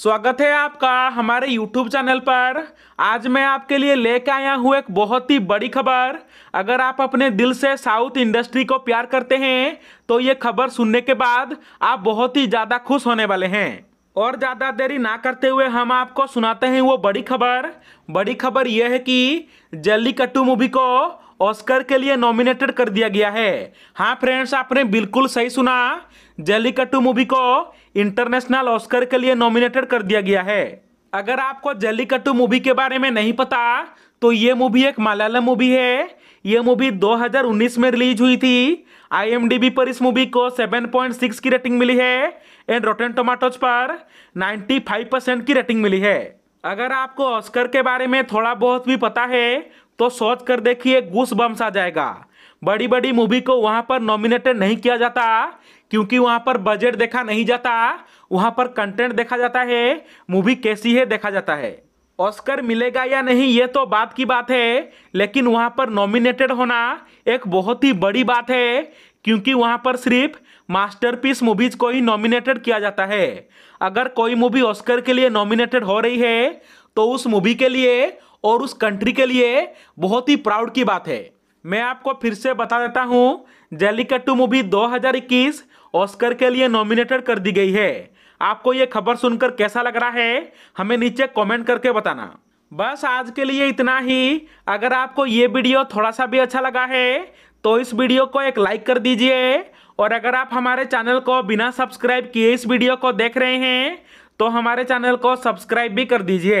स्वागत है आपका हमारे YouTube चैनल पर आज मैं आपके लिए लेके आया हूँ एक बहुत ही बड़ी खबर अगर आप अपने दिल से साउथ इंडस्ट्री को प्यार करते हैं तो ये खबर सुनने के बाद आप बहुत ही ज़्यादा खुश होने वाले हैं और ज़्यादा देरी ना करते हुए हम आपको सुनाते हैं वो बड़ी खबर बड़ी खबर यह है कि कट्टू मूवी को ऑस्कर के लिए नॉमिनेटेड कर दिया गया है हाँ फ्रेंड्स आपने बिल्कुल सही सुना जलीकट्टू मूवी को इंटरनेशनल ऑस्कर के लिए नॉमिनेटेड कर दिया गया है अगर आपको जलीकट्टू मूवी के बारे में नहीं पता तो ये मूवी एक मलयालम मूवी है ये मूवी 2019 में रिलीज हुई थी आईएमडीबी पर इस मूवी को 7.6 की रेटिंग मिली है एंड रोटेन टोमेटोज पर 95 परसेंट की रेटिंग मिली है अगर आपको ऑस्कर के बारे में थोड़ा बहुत भी पता है तो सोच कर देखिए घूस बम्स आ जाएगा बड़ी बड़ी मूवी को वहाँ पर नॉमिनेटेड नहीं किया जाता क्योंकि वहाँ पर बजट देखा नहीं जाता वहाँ पर कंटेंट देखा जाता है मूवी कैसी है देखा जाता है ऑस्कर मिलेगा या नहीं ये तो बात की बात है लेकिन वहाँ पर नॉमिनेटेड होना एक बहुत ही बड़ी बात है क्योंकि वहाँ पर सिर्फ मास्टरपीस मूवीज को ही नॉमिनेटेड किया जाता है अगर कोई मूवी ऑस्कर के लिए नॉमिनेटेड हो रही है तो उस मूवी के लिए और उस कंट्री के लिए बहुत ही प्राउड की बात है मैं आपको फिर से बता देता हूँ जल्लीकट्टू मूवी 2021 ऑस्कर के लिए नॉमिनेटेड कर दी गई है आपको ये खबर सुनकर कैसा लग रहा है हमें नीचे कमेंट करके बताना बस आज के लिए इतना ही अगर आपको ये वीडियो थोड़ा सा भी अच्छा लगा है तो इस वीडियो को एक लाइक कर दीजिए और अगर आप हमारे चैनल को बिना सब्सक्राइब किए इस वीडियो को देख रहे हैं तो हमारे चैनल को सब्सक्राइब भी कर दीजिए